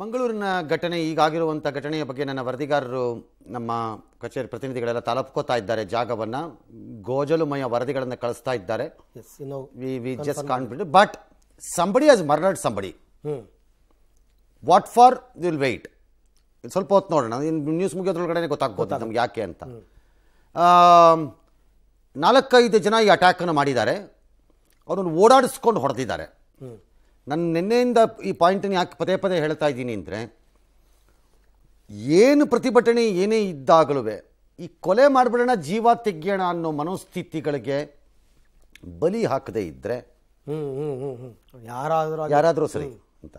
ಮಂಗಳೂರಿನ ಘಟನೆ ಈಗಾಗಿರುವಂಥ ಘಟನೆಯ ಬಗ್ಗೆ ನನ್ನ ವರದಿಗಾರರು ನಮ್ಮ ಕಚೇರಿ ಪ್ರತಿನಿಧಿಗಳೆಲ್ಲ ತಲುಪ್ಕೋತಾ ಇದ್ದಾರೆ ಜಾಗವನ್ನು ಗೋಜಲುಮಯ ವರದಿಗಳನ್ನು ಕಳಿಸ್ತಾ ಇದ್ದಾರೆ we we but somebody as murdered somebody what for will wait ಸ್ವಲ್ಪ ಹೊತ್ತು ನೋಡೋಣ ನ್ಯೂಸ್ ಮುಗಿಯೋದ್ರೊಳಗಡೆ ಗೊತ್ತಾಗ್ಬೋದು ನಮ್ಗೆ ಯಾಕೆ ಅಂತ ನಾಲ್ಕೈದು ಜನ ಈ ಅಟ್ಯಾಕನ್ನು ಮಾಡಿದ್ದಾರೆ ಅವ್ರನ್ನ ಓಡಾಡಿಸ್ಕೊಂಡು ಹೊಡೆದಿದ್ದಾರೆ ನಾನು ನಿನ್ನೆಯಿಂದ ಈ ಪಾಯಿಂಟನ್ನು ಯಾಕೆ ಪದೇ ಪದೇ ಹೇಳ್ತಾ ಇದ್ದೀನಿ ಅಂದರೆ ಏನು ಪ್ರತಿಭಟನೆ ಏನೇ ಇದ್ದಾಗಲೂ ಈ ಕೊಲೆ ಮಾಡಿಬಿಡೋಣ ಜೀವ ತೆಗ್ಯೋಣ ಅನ್ನೋ ಮನೋಸ್ಥಿತಿಗಳಿಗೆ ಬಲಿ ಹಾಕದೇ ಇದ್ದರೆ ಯಾರಾದರೂ ಯಾರಾದರೂ ಸರಿ ಅಂತ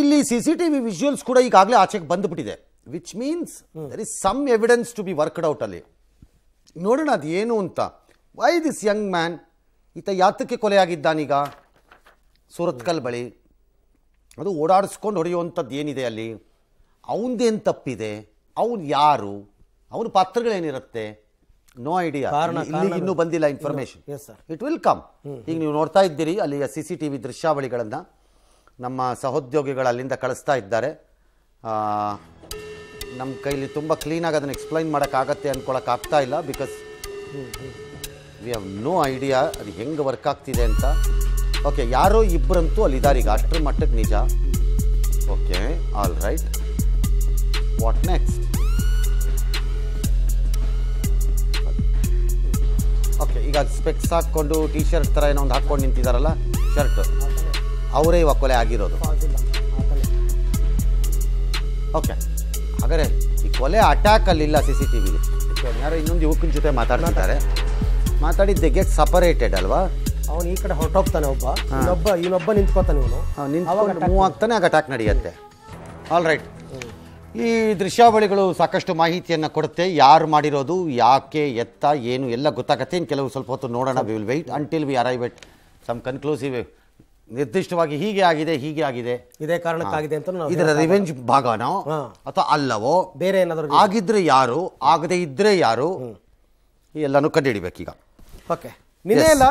ಇಲ್ಲಿ C C T V visuals ಕೂಡ ಈಗಾಗಲೇ ಆಚೆಗೆ ಬಂದುಬಿಟ್ಟಿದೆ which means there is some evidence to be worked out ಅಲ್ಲಿ ನೋಡೋಣ ಅದು ಏನು ಅಂತ ವೈ ದಿಸ್ ಯಂಗ್ ಮ್ಯಾನ್ ಈತ ಯಾತಕ್ಕೆ ಕೊಲೆ ಆಗಿದ್ದಾನೀಗ ಸುರತ್ಕಲ್ ಬಳಿ ಅದು ಓಡಾಡಿಸ್ಕೊಂಡು ಹೊಡೆಯುವಂಥದ್ದು ಏನಿದೆ ಅಲ್ಲಿ ಅವನದೇನು ತಪ್ಪಿದೆ ಅವನು ಯಾರು ಅವನ ಪಾತ್ರಗಳೇನಿರುತ್ತೆ ನೋ ಐಡಿಯಾ ಇನ್ನೂ ಬಂದಿಲ್ಲ ಇನ್ಫಾರ್ಮೇಶನ್ ಇಟ್ ವಿಲ್ ಕಮ್ ಈಗ ನೀವು ನೋಡ್ತಾ ಇದ್ದೀರಿ ಅಲ್ಲಿಯ ಸಿ ಸಿ ಟಿ ವಿ ದೃಶ್ಯಾವಳಿಗಳನ್ನು ನಮ್ಮ ಸಹೋದ್ಯೋಗಿಗಳು ಅಲ್ಲಿಂದ ಕಳಿಸ್ತಾ ಇದ್ದಾರೆ ನಮ್ಮ ಕೈಲಿ ತುಂಬ ಕ್ಲೀನಾಗಿ ಅದನ್ನು ಎಕ್ಸ್ಪ್ಲೈನ್ ಮಾಡೋಕ್ಕಾಗತ್ತೆ ಆಗ್ತಾ ಇಲ್ಲ because we have no idea ಅದು ಹೆಂಗೆ ವರ್ಕ್ ಆಗ್ತಿದೆ ಅಂತ ಓಕೆ ಯಾರೋ ಇಬ್ಬರಂತೂ ಅಲ್ಲಿದ್ದಾರೆ ಈಗ ಅಷ್ಟರ ಮಟ್ಟಕ್ಕೆ ನಿಜ okay all right what next okay ಈಗ ಸ್ಪೆಕ್ಸ್ ಹಾಕ್ಕೊಂಡು ಟಿ ಶರ್ಟ್ ಥರ ಏನೋ ಒಂದು ಹಾಕ್ಕೊಂಡು ನಿಂತಿದ್ದಾರಲ್ಲ ಶರ್ಟ್ ಅವರೇ ಇವಾಗ ಕೊಲೆ ಆಗಿರೋದು ಓಕೆ ಹಾಗಾದರೆ ಈ ಕೊಲೆ ಅಟ್ಯಾಕ್ ಇಲ್ಲ ಸಿ ಸಿ ಟಿ ವಿಲಿ ಯಾರೋ ಇನ್ನೊಂದು ಯುವಕನ ಜೊತೆ ಮಾತಾಡ್ತಿದ್ದಾರೆ ಗೆಟ್ ಸಪರೇಟೆಡ್ ಅಲ್ವಾ ಅವನು ಈ ಕಡೆ ಹೊರಟೋಗ್ತಾನೆ ಒಬ್ಬ ಇನ್ನೊಬ್ಬ ಇನ್ನೊಬ್ಬ ನಿಂತ್ಕೋತಾನೆ ಇವನು ನಿಂತ್ಕೊಂಡು ಮೂವ್ ಆಗ್ತಾನೆ ಆಗ ಅಟ್ಯಾಕ್ ನಡೆಯುತ್ತೆ ಆಲ್ ರೈಟ್ ಈ ದೃಶ್ಯಾವಳಿಗಳು ಸಾಕಷ್ಟು ಮಾಹಿತಿಯನ್ನು ಕೊಡುತ್ತೆ ಯಾರು ಮಾಡಿರೋದು ಯಾಕೆ ಎತ್ತ ಏನು ಎಲ್ಲ ಗೊತ್ತಾಗತ್ತೆ ಇನ್ನು ಕೆಲವು ಸ್ವಲ್ಪ ಹೊತ್ತು ನೋಡೋಣ we will wait until we arrive at some conclusive ನಿರ್ದಿಷ್ಟವಾಗಿ ಹೀಗೆ ಆಗಿದೆ ಹೀಗೆ ಆಗಿದೆ ಇದೇ ಕಾರಣಕ್ಕಾಗಿದೆ ಅಂತ ಇದರ ರಿವೆಂಜ್ ಭಾಗನೋ ಅಥವಾ ಅಲ್ಲವೋ ಬೇರೆ ಏನಾದರೂ ಆಗಿದ್ರೆ ಯಾರು ಆಗದೆ ಇದ್ರೆ ಯಾರು ಎಲ್ಲನೂ ಹಿಡಿಬೇಕೀಗ ಓಕೆ ನಿನ್ನೆ ಎಲ್ಲ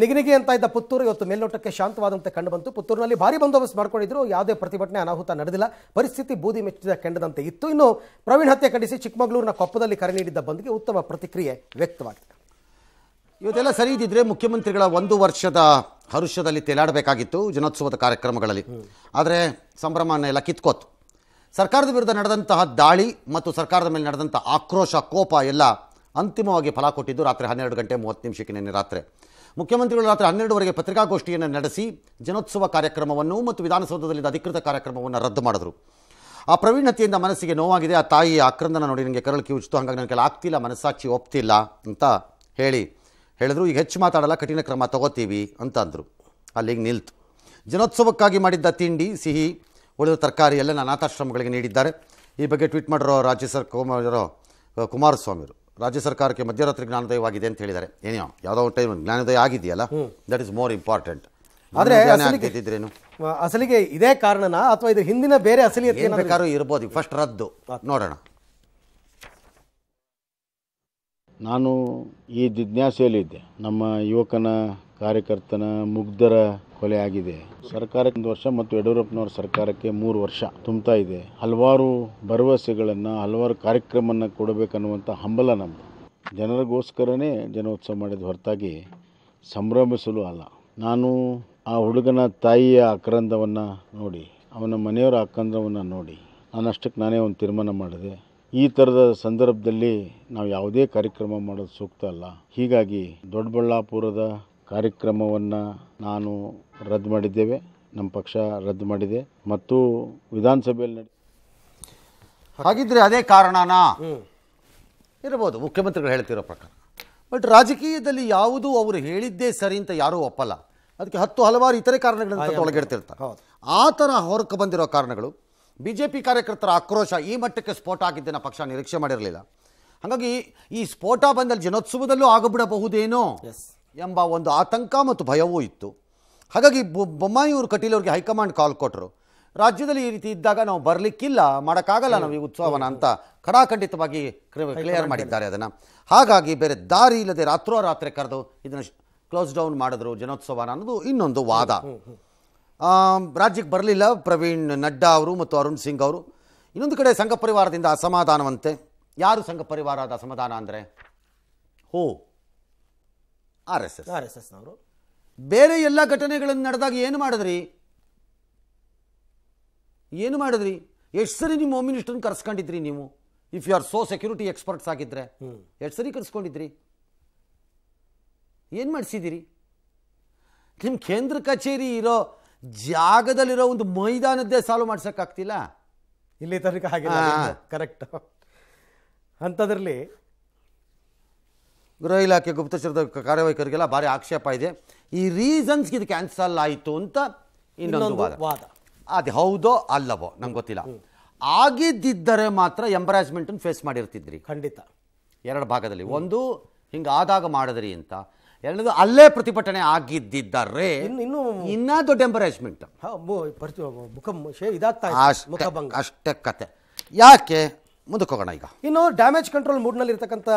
ನಿಗನಿಗೆ ಅಂತ ಇದ್ದ ಪುತ್ತೂರು ಇವತ್ತು ಮೇಲ್ನೋಟಕ್ಕೆ ಶಾಂತವಾದಂತೆ ಕಂಡುಬಂತು ಪುತ್ತೂರಿನಲ್ಲಿ ಭಾರಿ ಬಂದೋಬಸ್ತ್ ಮಾಡಿಕೊಂಡಿದ್ರು ಯಾವುದೇ ಪ್ರತಿಭಟನೆ ಅನಾಹುತ ನಡೆದಿಲ್ಲ ಪರಿಸ್ಥಿತಿ ಬೂದಿ ಮೆಚ್ಚಿದ ಕೆಂಡದಂತೆ ಇತ್ತು ಇನ್ನು ಪ್ರವೀಣ್ ಹತ್ಯೆ ಖಂಡಿಸಿ ಚಿಕ್ಕಮಗಳೂರಿನ ಕೊಪ್ಪದಲ್ಲಿ ಕರೆ ನೀಡಿದ್ದ ಬಂದ್ಗೆ ಉತ್ತಮ ಪ್ರತಿಕ್ರಿಯೆ ವ್ಯಕ್ತವಾಗಿದೆ ಇವತ್ತೆಲ್ಲ ಸರಿ ಇದ್ದಿದ್ರೆ ಮುಖ್ಯಮಂತ್ರಿಗಳ ಒಂದು ವರ್ಷದ ಹರುಷದಲ್ಲಿ ತೇಲಾಡಬೇಕಾಗಿತ್ತು ಜನೋತ್ಸವದ ಕಾರ್ಯಕ್ರಮಗಳಲ್ಲಿ ಆದರೆ ಎಲ್ಲ ಕಿತ್ಕೋತು ಸರ್ಕಾರದ ವಿರುದ್ಧ ನಡೆದಂತಹ ದಾಳಿ ಮತ್ತು ಸರ್ಕಾರದ ಮೇಲೆ ನಡೆದಂಥ ಆಕ್ರೋಶ ಕೋಪ ಎಲ್ಲ ಅಂತಿಮವಾಗಿ ಫಲ ಕೊಟ್ಟಿದ್ದು ರಾತ್ರಿ ಹನ್ನೆರಡು ಗಂಟೆ ಮೂವತ್ತು ನಿಮಿಷಕ್ಕೆ ನಿನ್ನೆ ರಾತ್ರಿ ಮುಖ್ಯಮಂತ್ರಿಗಳು ರಾತ್ರಿ ಹನ್ನೆರಡುವರೆಗೆ ಪತ್ರಿಕಾಗೋಷ್ಠಿಯನ್ನು ನಡೆಸಿ ಜನೋತ್ಸವ ಕಾರ್ಯಕ್ರಮವನ್ನು ಮತ್ತು ವಿಧಾನಸೌಧದಲ್ಲಿ ಅಧಿಕೃತ ಕಾರ್ಯಕ್ರಮವನ್ನು ರದ್ದು ಮಾಡಿದರು ಆ ಪ್ರವೀಣತೆಯಿಂದ ಮನಸ್ಸಿಗೆ ನೋವಾಗಿದೆ ಆ ತಾಯಿ ಆಕ್ರಂದನ ನೋಡಿ ನನಗೆ ಕರಳು ಕಿವುಚಿತು ಹಾಗಾಗಿ ನನಗೆ ಆಗ್ತಿಲ್ಲ ಮನಸ್ಸಾಕ್ಷಿ ಒಪ್ತಿಲ್ಲ ಅಂತ ಹೇಳಿ ಹೇಳಿದ್ರು ಈಗ ಹೆಚ್ಚು ಮಾತಾಡಲ್ಲ ಕಠಿಣ ಕ್ರಮ ತಗೋತೀವಿ ಅಂತ ಅಂದರು ಅಲ್ಲಿಗೆ ನಿಲ್ತು ಜನೋತ್ಸವಕ್ಕಾಗಿ ಮಾಡಿದ್ದ ತಿಂಡಿ ಸಿಹಿ ಉಳಿದ ತರಕಾರಿ ಎಲ್ಲ ಅನಾಥಾಶ್ರಮಗಳಿಗೆ ನೀಡಿದ್ದಾರೆ ಈ ಬಗ್ಗೆ ಟ್ವೀಟ್ ಮಾಡಿರೋ ರಾಜ್ಯ ಸರ್ ಕುಮಾರ ಕುಮಾರಸ್ವಾಮಿಯವರು ರಾಜ್ಯ ಸರ್ಕಾರಕ್ಕೆ ಮಧ್ಯರಾತ್ರಿ ಜ್ಞಾನೋದಯವಾಗಿದೆ ಅಂತ ಹೇಳಿದ್ದಾರೆ ಏನೋ ಯಾವುದೋ ಒಂದು ಟೈಮ್ ಜ್ಞಾನೋದಯ ಆಗಿದೆಯಲ್ಲ ದಟ್ ಇಸ್ ಮೋರ್ ಇಂಪಾರ್ಟೆಂಟ್ ಆದರೆ ಆಗ್ತಿದ್ರೇನು ಅಸಲಿಗೆ ಇದೇ ಕಾರಣನಾ ಅಥವಾ ಇದು ಹಿಂದಿನ ಬೇರೆ ಅಸಲಿ ಬೇಕಾದ್ರೂ ಇರ್ಬೋದು ಫಸ್ಟ್ ರದ್ದು ನೋಡೋಣ ನಾನು ಈ ಇದ್ದೆ ನಮ್ಮ ಯುವಕನ ಕಾರ್ಯಕರ್ತನ ಮುಗ್ಧರ ಕೊಲೆ ಆಗಿದೆ ಸರ್ಕಾರಕ್ಕೆ ಒಂದು ವರ್ಷ ಮತ್ತು ಯಡಿಯೂರಪ್ಪನವರ ಸರ್ಕಾರಕ್ಕೆ ಮೂರು ವರ್ಷ ತುಂಬ್ತಾ ಇದೆ ಹಲವಾರು ಭರವಸೆಗಳನ್ನು ಹಲವಾರು ಕಾರ್ಯಕ್ರಮವನ್ನು ಕೊಡಬೇಕನ್ನುವಂಥ ಹಂಬಲ ನಮ್ಮದು ಜನರಿಗೋಸ್ಕರನೇ ಜನೋತ್ಸವ ಮಾಡಿದ ಹೊರತಾಗಿ ಸಂಭ್ರಮಿಸಲು ಅಲ್ಲ ನಾನು ಆ ಹುಡುಗನ ತಾಯಿಯ ಆಕ್ರಂದವನ್ನು ನೋಡಿ ಅವನ ಮನೆಯವರ ಆಕ್ರಂದವನ್ನು ನೋಡಿ ನಾನು ಅಷ್ಟಕ್ಕೆ ನಾನೇ ಒಂದು ತೀರ್ಮಾನ ಮಾಡಿದೆ ಈ ಥರದ ಸಂದರ್ಭದಲ್ಲಿ ನಾವು ಯಾವುದೇ ಕಾರ್ಯಕ್ರಮ ಮಾಡೋದು ಸೂಕ್ತ ಅಲ್ಲ ಹೀಗಾಗಿ ದೊಡ್ಡಬಳ್ಳಾಪುರದ ಕಾರ್ಯಕ್ರಮವನ್ನು ನಾನು ರದ್ದು ಮಾಡಿದ್ದೇವೆ ನಮ್ಮ ಪಕ್ಷ ರದ್ದು ಮಾಡಿದೆ ಮತ್ತು ವಿಧಾನಸಭೆಯಲ್ಲಿ ನಡೆ ಹಾಗಿದ್ರೆ ಅದೇ ಕಾರಣನಾ ಇರಬಹುದು ಮುಖ್ಯಮಂತ್ರಿಗಳು ಹೇಳ್ತಿರೋ ಪ್ರಕಾರ ಬಟ್ ರಾಜಕೀಯದಲ್ಲಿ ಯಾವುದು ಅವರು ಹೇಳಿದ್ದೇ ಸರಿ ಅಂತ ಯಾರೂ ಒಪ್ಪಲ್ಲ ಅದಕ್ಕೆ ಹತ್ತು ಹಲವಾರು ಇತರೆ ಕಾರಣಗಳನ್ನ ಒಳಗೆಡ್ತಿರ್ತಾರೆ ಆ ಥರ ಹೊರಕ್ಕೆ ಬಂದಿರೋ ಕಾರಣಗಳು ಬಿ ಜೆ ಪಿ ಕಾರ್ಯಕರ್ತರ ಆಕ್ರೋಶ ಈ ಮಟ್ಟಕ್ಕೆ ಸ್ಫೋಟ ಆಗಿದ್ದೇನ ಪಕ್ಷ ನಿರೀಕ್ಷೆ ಮಾಡಿರಲಿಲ್ಲ ಹಾಗಾಗಿ ಈ ಸ್ಫೋಟ ಬಂದಲ್ಲಿ ಜನೋತ್ಸವದಲ್ಲೂ ಆಗಬಿಡಬಹುದೇನೋ ಎಂಬ ಒಂದು ಆತಂಕ ಮತ್ತು ಭಯವೂ ಇತ್ತು ಹಾಗಾಗಿ ಬೊಮ್ಮಾಯಿಯವರು ಕಟೀಲ್ ಅವರಿಗೆ ಹೈಕಮಾಂಡ್ ಕಾಲ್ ಕೊಟ್ಟರು ರಾಜ್ಯದಲ್ಲಿ ಈ ರೀತಿ ಇದ್ದಾಗ ನಾವು ಬರಲಿಕ್ಕಿಲ್ಲ ಮಾಡೋಕ್ಕಾಗಲ್ಲ ನಾವು ಈ ಉತ್ಸವನ ಅಂತ ಖಡಾಖಂಡಿತವಾಗಿ ಕ್ಲಿಯರ್ ಮಾಡಿದ್ದಾರೆ ಅದನ್ನು ಹಾಗಾಗಿ ಬೇರೆ ದಾರಿ ಇಲ್ಲದೆ ರಾತ್ರೋ ರಾತ್ರಿ ಕರೆದು ಇದನ್ನು ಕ್ಲೋಸ್ ಡೌನ್ ಮಾಡಿದ್ರು ಜನೋತ್ಸವನ ಅನ್ನೋದು ಇನ್ನೊಂದು ವಾದ ರಾಜ್ಯಕ್ಕೆ ಬರಲಿಲ್ಲ ಪ್ರವೀಣ್ ನಡ್ಡಾ ಅವರು ಮತ್ತು ಅರುಣ್ ಸಿಂಗ್ ಅವರು ಇನ್ನೊಂದು ಕಡೆ ಸಂಘ ಪರಿವಾರದಿಂದ ಅಸಮಾಧಾನವಂತೆ ಯಾರು ಸಂಘ ಪರಿವಾರದ ಅಸಮಾಧಾನ ಅಂದರೆ ಹೋ R S S R S ಬೇರೆ ಎಲ್ಲ ಘಟನೆಗಳನ್ನು ನಡೆದಾಗ ಏನು ಮಾಡಿದ್ರಿ ಏನು ಮಾಡಿದ್ರಿ ಎಷ್ಟು ಸರಿ ನಿಮ್ಮ ಹೋಮ್ ಮಿನಿಸ್ಟರ್ನ ಕರೆಸ್ಕೊಂಡಿದ್ರಿ ನೀವು if you are so security experts ಆಗಿದ್ರೆ ಎಷ್ಟು ಸರಿ ಕರೆಸ್ಕೊಂಡಿದ್ರಿ ಏನು ಮಾಡಿಸಿದ್ದೀರಿ ನಿಮ್ಮ ಕೇಂದ್ರ ಕಚೇರಿ ಇರೋ ಜಾಗದಲ್ಲಿರೋ ಒಂದು ಮೈದಾನದ್ದೇ ಸಾಲು ಮಾಡ್ಸೋಕ್ಕಾಗ್ತಿಲ್ಲ ಇಲ್ಲಿ ತನಕ ಹಾಗೆ ಕರೆಕ್ಟ್ ಅಂಥದ್ರಲ್ಲಿ ಗೃಹ ಇಲಾಖೆ ಗುಪ್ತಚರದ ಕಾರ್ಯವೈಖರಿಗೆಲ್ಲ ಭಾರಿ ಆಕ್ಷೇಪ ಇದೆ ಈ ರೀಸನ್ಸ್ಗೆ ಇದು ಕ್ಯಾನ್ಸಲ್ ಆಯಿತು ಅಂತ ಇನ್ನೊಂದು ವಾದ ಅದು ಹೌದೋ ಅಲ್ಲವೋ ನಂಗೆ ಗೊತ್ತಿಲ್ಲ ಆಗಿದ್ದರೆ ಮಾತ್ರ ಎಂಬರಾಸ್ಮೆಂಟ್ ಫೇಸ್ ಮಾಡಿರ್ತಿದ್ರಿ ಖಂಡಿತ ಎರಡು ಭಾಗದಲ್ಲಿ ಒಂದು ಹಿಂಗೆ ಆದಾಗ ಮಾಡಿದ್ರಿ ಅಂತ ಎರಡನೇದು ಅಲ್ಲೇ ಪ್ರತಿಭಟನೆ ಆಗಿದ್ದರೆ ಇನ್ನು ಇನ್ನೂ ದೊಡ್ಡ ಎಂಬರಾಸ್ಮೆಂಟ್ ಅಷ್ಟೇ ಕತೆ ಯಾಕೆ ಮುಂದಕ್ಕೆ ಹೋಗೋಣ ಈಗ ಇನ್ನು ಡ್ಯಾಮೇಜ್ ಕಂಟ್ರೋಲ್ ಮೂಡ್ನಲ್ಲಿ ಇರತಕ್ಕಂಥ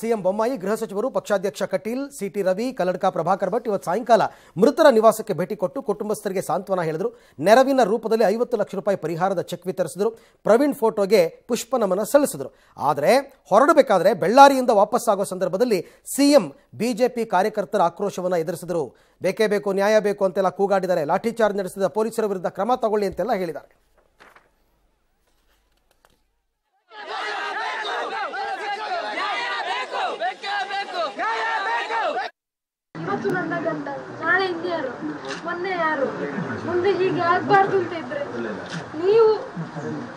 ಸಿಎಂ ಬೊಮ್ಮಾಯಿ ಗೃಹ ಸಚಿವರು ಪಕ್ಷಾಧ್ಯಕ್ಷ ಕಟೀಲ್ ಸಿಟಿ ರವಿ ಕಲ್ಲಡ್ಕ ಪ್ರಭಾಕರ್ ಭಟ್ ಇವತ್ತು ಸಾಯಂಕಾಲ ಮೃತರ ನಿವಾಸಕ್ಕೆ ಭೇಟಿ ಕೊಟ್ಟು ಕುಟುಂಬಸ್ಥರಿಗೆ ಸಾಂತ್ವನ ಹೇಳಿದರು ನೆರವಿನ ರೂಪದಲ್ಲಿ ಐವತ್ತು ಲಕ್ಷ ರೂಪಾಯಿ ಪರಿಹಾರದ ಚೆಕ್ ವಿತರಿಸಿದರು ಪ್ರವೀಣ್ ಫೋಟೋಗೆ ಪುಷ್ಪ ನಮನ ಸಲ್ಲಿಸಿದರು ಆದರೆ ಹೊರಡಬೇಕಾದ್ರೆ ಬೆಳ್ಳಾರಿಯಿಂದ ವಾಪಸ್ಸಾಗೋ ಸಂದರ್ಭದಲ್ಲಿ ಸಿಎಂ ಬಿಜೆಪಿ ಕಾರ್ಯಕರ್ತರ ಆಕ್ರೋಶವನ್ನು ಎದುರಿಸಿದರು ಬೇಕೇ ಬೇಕು ನ್ಯಾಯ ಬೇಕು ಅಂತೆಲ್ಲ ಕೂಗಾಡಿದ್ದಾರೆ ಲಾಠಿಚಾರ್ಜ್ ನಡೆಸಿದ ಪೊಲೀಸರ ವಿರುದ್ಧ ಕ್ರಮ ತಗೊಳ್ಳಿ ಅಂತೆಲ್ಲ ಹೇಳಿದ್ದಾರೆ ಮೊನ್ನೆ ಯಾರು ಮುಂದೆ ಹೀಗೆ ಆಗ್ಬಾರ್ದು ಅಂತ ಇದ್ರೆ ನೀವು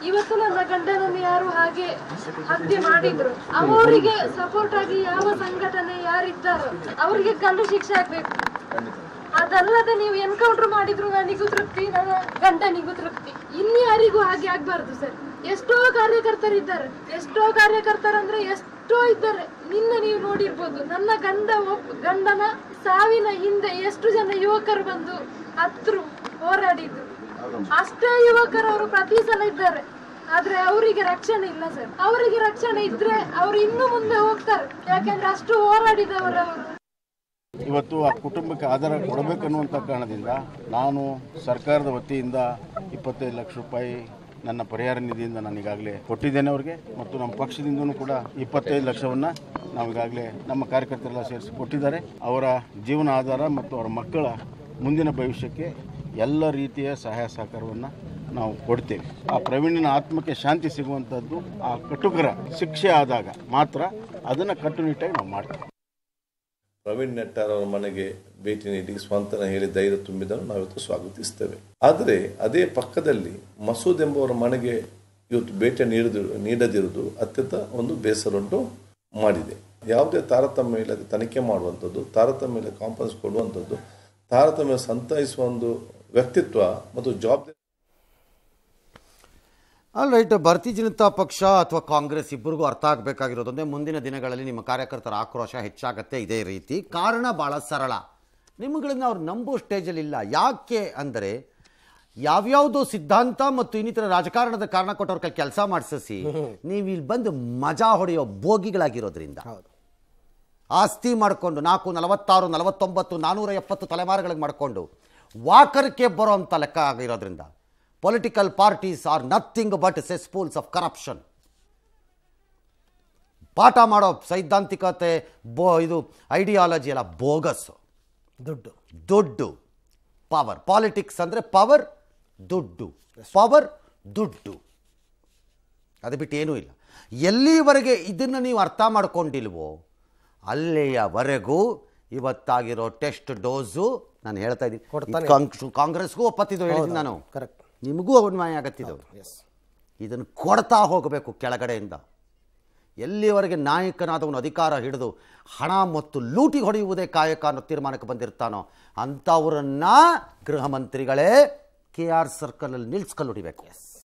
ಇವತ್ತು ನನ್ನ ಗಂಡನನ್ನು ಯಾರು ಹಾಗೆ ಹತ್ಯೆ ಮಾಡಿದ್ರು ಅವರಿಗೆ ಸಪೋರ್ಟ್ ಆಗಿ ಯಾವ ಸಂಘಟನೆ ಯಾರಿದ್ದಾರೋ ಅವರಿಗೆ ಕಲ್ಲು ಶಿಕ್ಷೆ ಆಗ್ಬೇಕು ಅದಲ್ಲದೆ ನೀವು ಎನ್ಕೌಂಟರ್ ಮಾಡಿದ್ರು ನನಗೂ ತೃಪ್ತಿ ನನ್ನ ಗಂಡನಿಗೂ ತೃಪ್ತಿ ಯಾರಿಗೂ ಹಾಗೆ ಆಗ್ಬಾರ್ದು ಸರ್ ಎಷ್ಟೋ ಕಾರ್ಯಕರ್ತರಿದ್ದಾರೆ ಎಷ್ಟೋ ಕಾರ್ಯಕರ್ತರಂದ್ರೆ ಎಷ್ಟು ಎಷ್ಟೋ ಇದ್ದಾರೆ ನಿನ್ನ ನೀವು ನೋಡಿರ್ಬೋದು ನನ್ನ ಗಂಡ ಗಂಡನ ಸಾವಿನ ಹಿಂದೆ ಎಷ್ಟು ಜನ ಯುವಕರು ಬಂದು ಹತ್ರು ಹೋರಾಡಿದ್ರು ಅಷ್ಟೇ ಯುವಕರು ಅವರು ಪ್ರತಿ ಸಲ ಇದ್ದಾರೆ ಆದ್ರೆ ಅವರಿಗೆ ರಕ್ಷಣೆ ಇಲ್ಲ ಸರ್ ಅವರಿಗೆ ರಕ್ಷಣೆ ಇದ್ರೆ ಅವ್ರು ಇನ್ನು ಮುಂದೆ ಹೋಗ್ತಾರೆ ಯಾಕಂದ್ರೆ ಅಷ್ಟು ಅವರು ಇವತ್ತು ಆ ಕುಟುಂಬಕ್ಕೆ ಆಧಾರ ಕೊಡಬೇಕನ್ನುವಂಥ ಕಾರಣದಿಂದ ನಾನು ಸರ್ಕಾರದ ವತಿಯಿಂದ ಇಪ್ಪತ್ತೈದು ಲಕ್ಷ ರೂಪಾಯಿ ನನ್ನ ಪರಿಹಾರ ನಿಧಿಯಿಂದ ನಾನು ಈಗಾಗಲೇ ಕೊಟ್ಟಿದ್ದೇನೆ ಅವರಿಗೆ ಮತ್ತು ನಮ್ಮ ಪಕ್ಷದಿಂದನೂ ಕೂಡ ಇಪ್ಪತ್ತೈದು ಲಕ್ಷವನ್ನು ನಾವು ಈಗಾಗಲೇ ನಮ್ಮ ಕಾರ್ಯಕರ್ತರೆಲ್ಲ ಸೇರಿಸಿ ಕೊಟ್ಟಿದ್ದಾರೆ ಅವರ ಜೀವನ ಆಧಾರ ಮತ್ತು ಅವರ ಮಕ್ಕಳ ಮುಂದಿನ ಭವಿಷ್ಯಕ್ಕೆ ಎಲ್ಲ ರೀತಿಯ ಸಹಾಯ ಸಹಕಾರವನ್ನು ನಾವು ಕೊಡ್ತೇವೆ ಆ ಪ್ರವೀಣನ ಆತ್ಮಕ್ಕೆ ಶಾಂತಿ ಸಿಗುವಂಥದ್ದು ಆ ಕಟುಕರ ಶಿಕ್ಷೆ ಆದಾಗ ಮಾತ್ರ ಅದನ್ನು ಕಟ್ಟುನಿಟ್ಟಾಗಿ ನಾವು ಮಾಡ್ತೇವೆ ಪ್ರವೀಣ್ ನೆಟ್ಟಾರ್ ಅವರ ಮನೆಗೆ ಭೇಟಿ ನೀಡಿ ಸ್ವಂತನ ಹೇಳಿ ಧೈರ್ಯ ತುಂಬಿದನ್ನು ನಾವಿವತ್ತು ಸ್ವಾಗತಿಸ್ತೇವೆ ಆದರೆ ಅದೇ ಪಕ್ಕದಲ್ಲಿ ಮಸೂದ್ ಎಂಬುವರ ಮನೆಗೆ ಇವತ್ತು ಭೇಟಿ ನೀಡದಿರು ನೀಡದಿರುವುದು ಅತ್ಯಂತ ಒಂದು ಬೇಸರುಂಟು ಮಾಡಿದೆ ಯಾವುದೇ ತಾರತಮ್ಯ ಇಲ್ಲದೆ ತನಿಖೆ ಮಾಡುವಂಥದ್ದು ತಾರತಮ್ಯ ಇಲ್ಲ ಕಾಂಪನ್ಸ್ ಕೊಡುವಂಥದ್ದು ತಾರತಮ್ಯ ಸಂತೈಸುವ ಒಂದು ವ್ಯಕ್ತಿತ್ವ ಮತ್ತು ಜವಾಬ್ದಾರಿ ಆಲ್ ರೈಟ್ ಭಾರತೀಯ ಜನತಾ ಪಕ್ಷ ಅಥವಾ ಕಾಂಗ್ರೆಸ್ ಇಬ್ಬರಿಗೂ ಅರ್ಥ ಆಗಬೇಕಾಗಿರೋದೊಂದೇ ಮುಂದಿನ ದಿನಗಳಲ್ಲಿ ನಿಮ್ಮ ಕಾರ್ಯಕರ್ತರ ಆಕ್ರೋಶ ಹೆಚ್ಚಾಗತ್ತೆ ಇದೇ ರೀತಿ ಕಾರಣ ಭಾಳ ಸರಳ ನಿಮ್ಮಗಳನ್ನ ಅವ್ರು ನಂಬೋ ಸ್ಟೇಜಲ್ಲಿಲ್ಲ ಯಾಕೆ ಅಂದರೆ ಯಾವ್ಯಾವುದೋ ಸಿದ್ಧಾಂತ ಮತ್ತು ಇನ್ನಿತರ ರಾಜಕಾರಣದ ಕಾರಣ ಕೊಟ್ಟವ್ರ ಕೈ ಕೆಲಸ ಮಾಡಿಸಿ ನೀವು ಇಲ್ಲಿ ಬಂದು ಮಜಾ ಹೊಡೆಯೋ ಭೋಗಿಗಳಾಗಿರೋದ್ರಿಂದ ಆಸ್ತಿ ಮಾಡಿಕೊಂಡು ನಾಲ್ಕು ನಲವತ್ತಾರು ನಲವತ್ತೊಂಬತ್ತು ನಾನ್ನೂರ ಎಪ್ಪತ್ತು ತಲೆಮಾರುಗಳಿಗೆ ಮಾಡಿಕೊಂಡು ವಾಕರ್ಕೆ ಬರೋ ಅಂತ ಲೆಕ್ಕ ಆಗಿರೋದ್ರಿಂದ Political parties are nothing but cesspools of corruption. ಪಾಠ ಮಾಡೋ ಸೈದ್ಧಾಂತಿಕತೆ ಬೋ ಇದು ಐಡಿಯಾಲಜಿ ಅಲ್ಲ ಬೋಗಸ್ಸು ದುಡ್ಡು ದುಡ್ಡು ಪವರ್ ಪಾಲಿಟಿಕ್ಸ್ ಅಂದರೆ ಪವರ್ ದುಡ್ಡು ಪವರ್ ದುಡ್ಡು ಅದು ಬಿಟ್ಟು ಏನೂ ಇಲ್ಲ ಎಲ್ಲಿವರೆಗೆ ಇದನ್ನು ನೀವು ಅರ್ಥ ಮಾಡ್ಕೊಂಡಿಲ್ವೋ ಅಲ್ಲಿಯವರೆಗೂ ಇವತ್ತಾಗಿರೋ ಟೆಸ್ಟ್ ಡೋಸು ನಾನು ಹೇಳ್ತಾ ಇದ್ದೀನಿ ಕಾಂಗ್ರೆಸ್ಗೂ ಒಪ್ಪತ್ತಿದ್ದು ಹೇಳಿದ್ದೀನಿ ನಾನು ಕರೆಕ್ಟ್ ನಿಮಗೂ ಅನ್ವಯ ಆಗತ್ತಿದ್ದು ಎಸ್ ಇದನ್ನು ಕೊಡ್ತಾ ಹೋಗಬೇಕು ಕೆಳಗಡೆಯಿಂದ ಎಲ್ಲಿವರೆಗೆ ನಾಯಕನಾದವನು ಅಧಿಕಾರ ಹಿಡಿದು ಹಣ ಮತ್ತು ಲೂಟಿ ಹೊಡೆಯುವುದೇ ಕಾಯಕ ಅನ್ನೋ ತೀರ್ಮಾನಕ್ಕೆ ಬಂದಿರ್ತಾನೋ ಅಂಥವರನ್ನು ಗೃಹ ಮಂತ್ರಿಗಳೇ ಕೆ ಆರ್ ಸರ್ಕಲಲ್ಲಿ ನಿಲ್ಸ್ಕೊಂಡು ಹೊಡಿಬೇಕು ಎಸ್